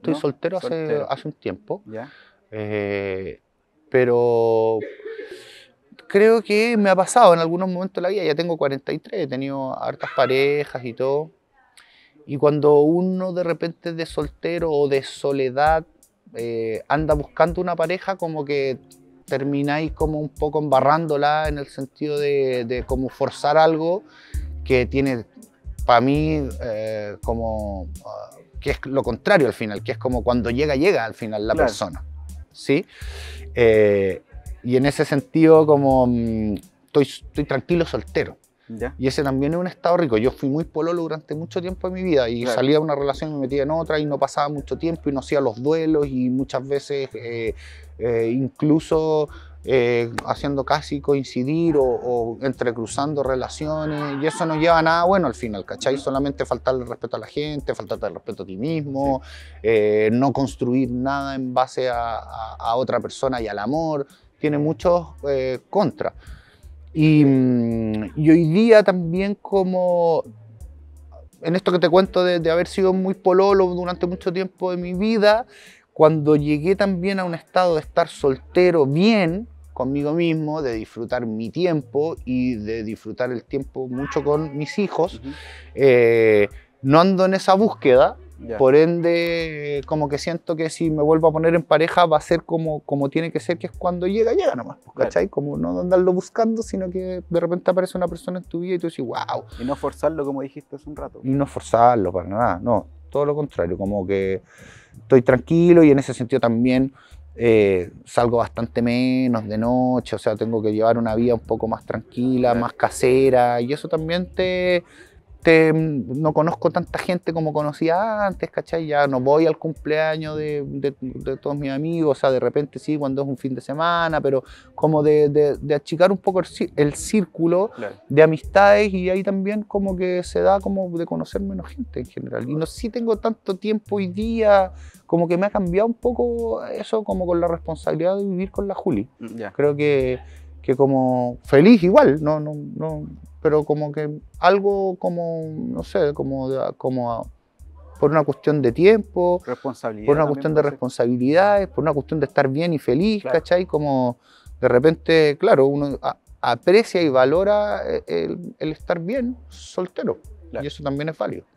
Estoy soltero, hace, un tiempo. Eh, pero creo que me ha pasado en algunos momentos de la vida. Ya tengo 43, he tenido hartas parejas y todo. Y cuando uno de repente de soltero o de soledad eh, anda buscando una pareja, como que termináis como un poco embarrándola en el sentido de, de como forzar algo que tiene, para mí, eh, como ah, que es lo contrario al final, que es como cuando llega, llega al final la persona. ¿sí? Eh, y en ese sentido, como mm, estoy, tranquilo soltero. Y ese también es un estado rico. Yo fui muy pololo durante mucho tiempo de mi vida y salía de una relación y me metía en otra y no pasaba mucho tiempo y no hacía los duelos y muchas veces eh, eh, incluso eh, haciendo casi coincidir o, entrecruzando relaciones y eso no lleva a nada bueno al final, ¿cachai? Solamente faltarle respeto a la gente, faltarte el respeto a ti mismo, eh, no construir nada en base a, otra persona y al amor, tiene muchos eh, contras. Mm, y, hoy día también como en esto que te cuento de, de haber sido muy pololo durante mucho tiempo de mi vida, cuando llegué también a un estado de estar soltero bien, conmigo mismo, de disfrutar mi tiempo y de disfrutar el tiempo mucho con mis hijos. Eh, no ando en esa búsqueda, Por ende, como que siento que si me vuelvo a poner en pareja va a ser como, como tiene que ser, que es cuando llega, llega nomás, pues, ¿cachai? Como no andarlo buscando, sino que de repente aparece una persona en tu vida y tú dices, wow. Y no forzarlo, como dijiste hace un rato. Y no forzarlo para nada, no, todo lo contrario, como que estoy tranquilo y en ese sentido también eh, salgo bastante menos de noche, o sea, tengo que llevar una vida un poco más tranquila, más casera, y eso también te, no conozco tanta gente como conocía antes, ¿cachai? Ya no voy al cumpleaños de, todos mis amigos, o sea, de repente sí, cuando es un fin de semana, pero como de, achicar un poco el, círculo de amistades y ahí también como que se da como de conocer menos gente en general. Y no sé si tengo tanto tiempo y día, como que me ha cambiado un poco eso, como con la responsabilidad de vivir con la Juli. Mm, Creo que, que como feliz igual, no, no, no pero como que algo como, no sé, como, como por una cuestión de tiempo, responsabilidad por una cuestión de responsabilidades, por una cuestión de estar bien y feliz, ¿cachai? Como de repente, claro, uno aprecia y valora eh, el, estar bien soltero. Y eso también es válido.